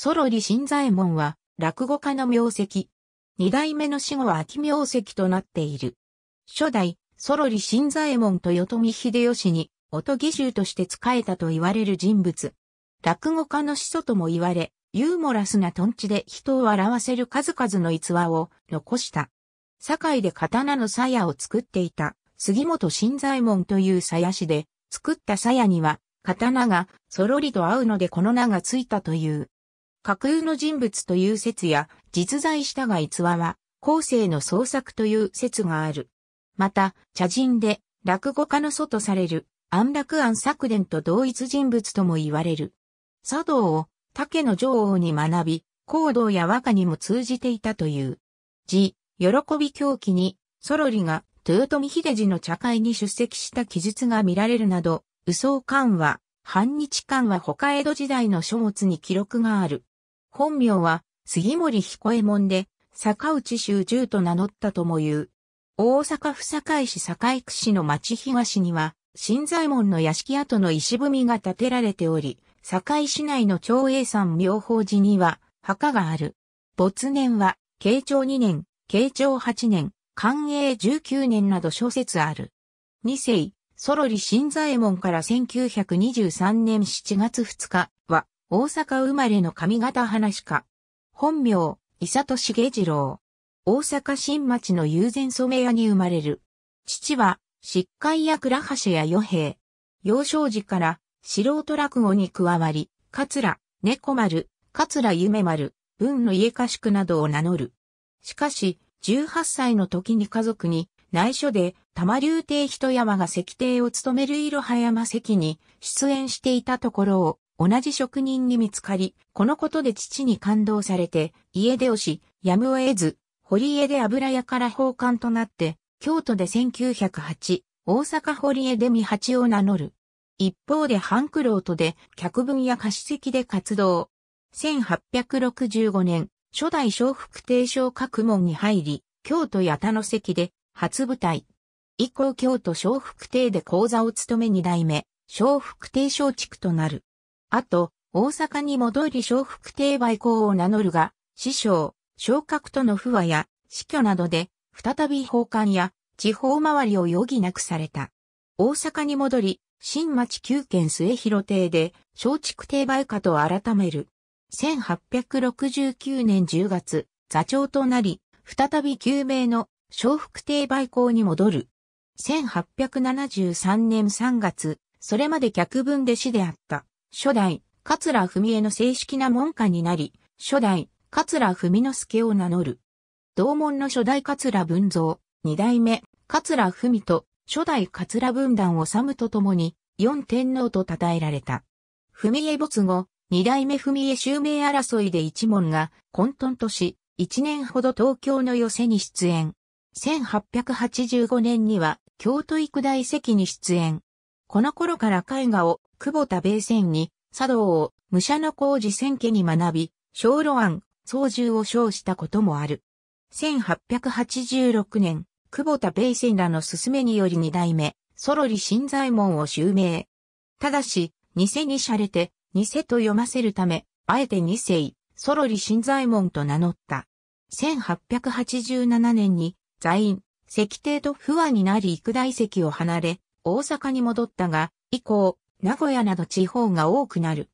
ソロリ新左衛門は、落語家の名跡。二代目の死後は秋名跡となっている。初代、ソロリ新左衛門と豊臣秀吉に、音義衆として仕えたと言われる人物。落語家の始祖とも言われ、ユーモラスなトンチで人を笑わせる数々の逸話を残した。堺で刀の鞘を作っていた杉本新左衛門という鞘師で、作った鞘には刀がそろりと合うのでこの名がついたという。架空の人物という説や、実在したが逸話は、後世の創作という説がある。また、茶人で、落語家の祖とされる、安楽庵作伝と同一人物とも言われる。茶道を、竹の女王に学び、行動や和歌にも通じていたという。字、喜び狂気に、ソロリが、豊臣秀治の茶会に出席した記述が見られるなど、嘘装は、和、反日緩は他江戸時代の書物に記録がある。本名は杉森彦右衛門で、坂内修十と名乗ったとも言う。大阪府堺市堺区市の町東には、新左衛門の屋敷跡の石踏みが建てられており、堺市内の長英山妙法寺には墓がある。没年は、慶長2年、慶長8年、寛永19年など諸説ある。二世、ソロリ新左衛門から1923年7月2日、大阪生まれの上方話家。本名、伊佐利茂次郎。大阪新町の友禅染屋に生まれる。父は、失会や倉橋や与兵。幼少時から、素人落語に加わり、桂、猫丸、桂夢丸、文の家家宿などを名乗る。しかし、18歳の時に家族に、内緒で、玉竜亭一山が石亭を務めるいろは山関に出演していたところを、同じ職人に見つかり、このことで父に感動されて、家出をし、やむを得ず、堀江で油屋から奉還となって、京都で1908、大阪堀江で三八を名乗る。一方で半九郎とで、客分や貸し席で活動。1865年、初代小福帝小各門に入り、京都八田の席で、初舞台。以降京都小福帝で講座を務め二代目、小福帝小地区となる。あと、大阪に戻り小福亭梅公を名乗るが、師匠、昇格との不和や死去などで、再び奉還や地方回りを余儀なくされた。大阪に戻り、新町旧県末広亭で、小竹亭梅家と改める。1869年10月、座長となり、再び救命の小福亭梅公に戻る。1873年3月、それまで客分弟子であった。初代、桂文江の正式な門下になり、初代、桂文之助を名乗る。同門の初代桂文蔵、二代目、桂文と、初代桂文壇治とともに、四天皇と称えられた。文江没後、二代目文江襲名争いで一門が混沌とし、一年ほど東京の寄席に出演。1885年には京都育大席に出演。この頃から絵画を久保田米仙に、茶道を武者の工事仙家に学び、小路庵、操縦を称したこともある。1886年、久保田米仙らの勧めにより二代目、ソロリ新左衛門を襲名。ただし、偽に洒れて、偽と読ませるため、あえて二世、ソロリ新左衛門と名乗った。1887年に、在院、石帝と不和になり幾大石を離れ、大阪に戻ったが、以降、名古屋など地方が多くなる。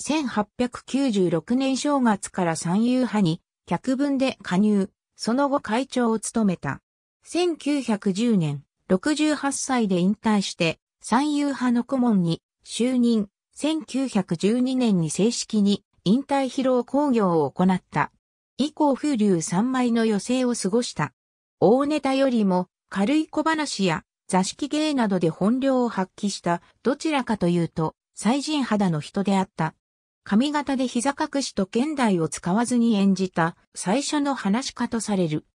1896年正月から三遊派に、客分で加入、その後会長を務めた。1910年、68歳で引退して、三遊派の顧問に就任、1912年に正式に引退披露工業を行った。以降風流三枚の余生を過ごした。大ネタよりも軽い小話や座敷芸などで本領を発揮した、どちらかというと、最人肌の人であった。髪型で膝隠しと剣台を使わずに演じた最初の話し家とされる。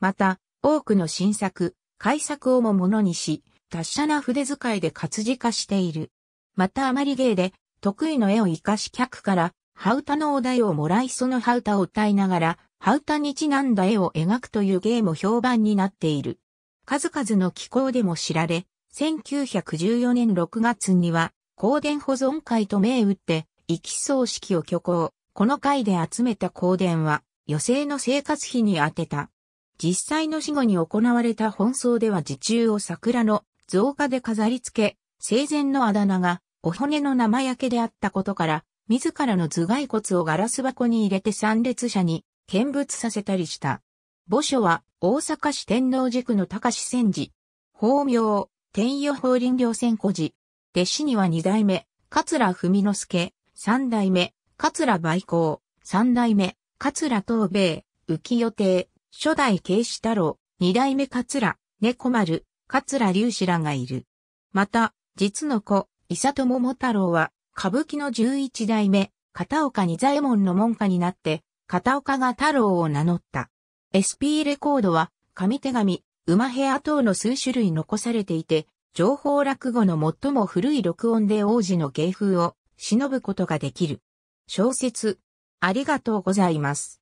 また、多くの新作、改作をもものにし、達者な筆遣いで活字化している。またあまり芸で、得意の絵を活かし客から、ハウタのお題をもらいそのハウタを歌いながら、ハウタにちなんだ絵を描くという芸も評判になっている。数々の機構でも知られ、1914年6月には、香電保存会と銘打って、行き葬式を挙行。この会で集めた香電は、余生の生活費に充てた。実際の死後に行われた奔走では自中を桜の造花で飾り付け、生前のあだ名が、お骨の生焼けであったことから、自らの頭蓋骨をガラス箱に入れて参列者に見物させたりした。墓所は大阪市天皇寺区の高志仙寺。法名、天与法輪行仙古寺。弟子には二代目、桂文之助、三代目、桂梅光、三代目、桂東米、浮予定、初代慶子太郎、二代目桂、猫丸、桂龍史らがいる。また、実の子、伊佐友桃太郎は、歌舞伎の十一代目、片岡二左衛門の門下になって、片岡が太郎を名乗った。SP レコードは、紙手紙、馬部屋等の数種類残されていて、情報落語の最も古い録音で王子の芸風を忍ぶことができる。小説、ありがとうございます。